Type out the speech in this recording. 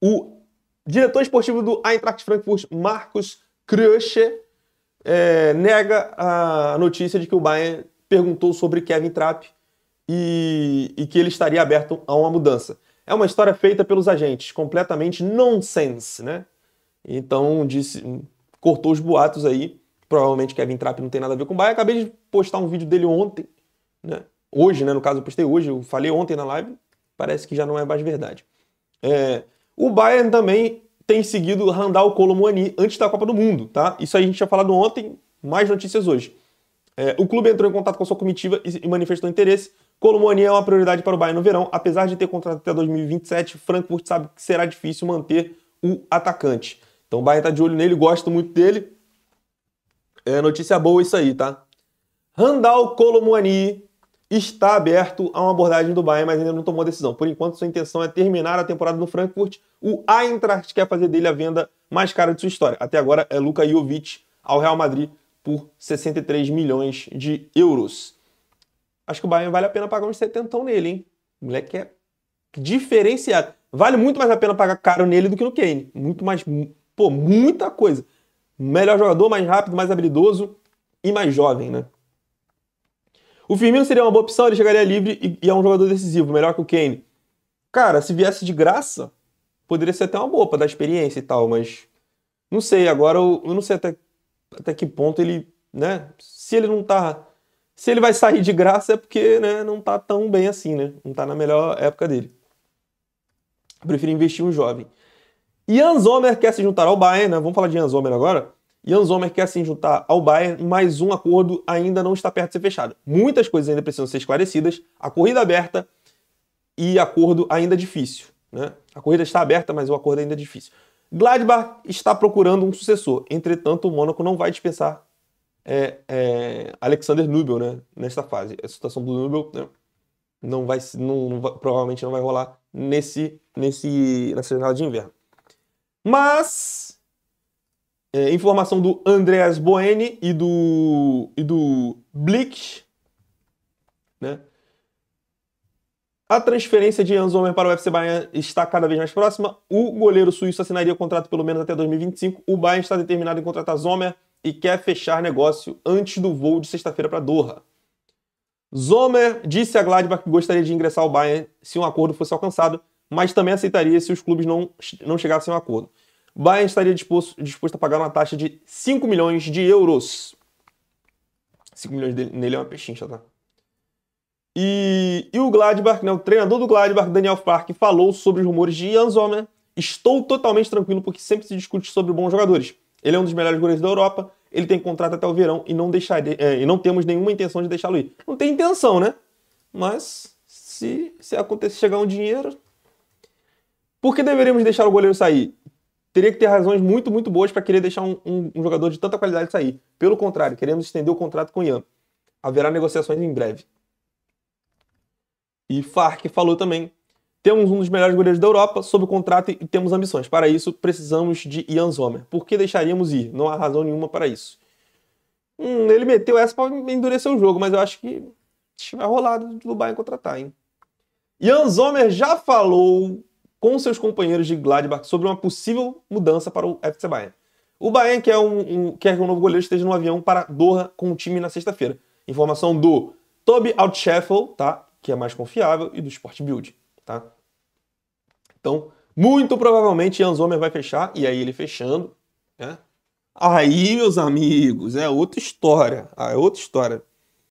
o diretor esportivo do Eintracht Frankfurt, Marcos Krösche, é, nega a notícia de que o Bayern perguntou sobre Kevin Trapp e, e que ele estaria aberto a uma mudança. É uma história feita pelos agentes, completamente nonsense, né? Então disse, cortou os boatos aí. Provavelmente Kevin Trapp não tem nada a ver com o Bayern. Acabei de postar um vídeo dele ontem, né? Hoje, né? No caso, eu postei hoje, eu falei ontem na live. Parece que já não é mais verdade. É, o Bayern também tem seguido Randall Colomani antes da Copa do Mundo, tá? Isso aí a gente tinha falado ontem, mais notícias hoje. É, o clube entrou em contato com a sua comitiva e, manifestou interesse. Colomani é uma prioridade para o Bayern no verão, apesar de ter contrato até 2027, Frankfurt sabe que será difícil manter o atacante. Então o Bayern tá de olho nele, gosta muito dele. É notícia boa isso aí, tá? Randall Colomani está aberto a uma abordagem do Bayern, mas ainda não tomou decisão. Por enquanto, sua intenção é terminar a temporada no Frankfurt. O Eintracht quer fazer dele a venda mais cara de sua história. Até agora é Luka Jovic ao Real Madrid por 63 milhões de euros. Acho que o Bayern vale a pena pagar uns 70 nele, hein? O moleque é diferenciado. Vale muito mais a pena pagar caro nele do que no Kane. Muito mais, pô, muita coisa. Melhor jogador, mais rápido, mais habilidoso e mais jovem, né? O Firmino seria uma boa opção, ele chegaria livre e, e é um jogador decisivo, melhor que o Kane. Cara, se viesse de graça, poderia ser até uma boa para dar experiência e tal, mas não sei, agora eu, eu não sei até, até que ponto ele, né? Se ele não tá. Se ele vai sair de graça é porque, né, não tá tão bem assim, né? Não tá na melhor época dele. Eu prefiro investir um jovem. Ian Zomer quer se juntar ao Bayern, né? Vamos falar de Ian Zomer agora. Jan Zomer quer se assim, juntar ao Bayern, mas um acordo ainda não está perto de ser fechado. Muitas coisas ainda precisam ser esclarecidas, a corrida aberta e acordo ainda difícil. Né? A corrida está aberta, mas o acordo ainda é difícil. Gladbach está procurando um sucessor, entretanto o Mônaco não vai dispensar é, é, Alexander Nubel né, nesta fase. A situação do Nubel né, não vai, não, não provavelmente não vai rolar nesse, nesse, nessa jornada de inverno. Mas é, informação do Andreas Boene e do, e do Blix. Né? A transferência de Jan para o FC Bayern está cada vez mais próxima. O goleiro suíço assinaria o contrato pelo menos até 2025. O Bayern está determinado em contratar Zomer e quer fechar negócio antes do voo de sexta-feira para Doha. Zomer disse a Gladbach que gostaria de ingressar ao Bayern se um acordo fosse alcançado, mas também aceitaria se os clubes não, não chegassem a um acordo. Bayern estaria disposto, disposto a pagar uma taxa de 5 milhões de euros. 5 milhões dele, nele é uma pechincha, tá? E, e o Gladbach, né, o treinador do Gladbach, Daniel Fark, falou sobre os rumores de Ian Zomer. Estou totalmente tranquilo porque sempre se discute sobre bons jogadores. Ele é um dos melhores goleiros da Europa, ele tem contrato até o verão e não, deixarei, é, e não temos nenhuma intenção de deixá-lo ir. Não tem intenção, né? Mas se, se acontecer chegar um dinheiro. Por que deveríamos deixar o goleiro sair? teria que ter razões muito, muito boas para querer deixar um, um, um, jogador de tanta qualidade sair. Pelo contrário, queremos estender o contrato com o Ian. Haverá negociações em breve. E Fark falou também. Temos um dos melhores goleiros da Europa sob contrato e temos ambições. Para isso, precisamos de Ian Sommer. Por que deixaríamos ir? Não há razão nenhuma para isso. Hum, ele meteu essa para endurecer o jogo, mas eu acho que vai rolar do Bayern contratar, hein? Ian Sommer já falou com seus companheiros de Gladbach sobre uma possível mudança para o FC Bayern. O Bayern quer, é um, um, quer que o um novo goleiro esteja no avião para Doha com o time na sexta-feira. Informação do Toby Altscheffel, tá? que é mais confiável, e do Sport Build. Tá? Então, muito provavelmente, Ian Zomer vai fechar, e aí ele fechando. Né? Aí, meus amigos, é outra história. Ah, é outra história.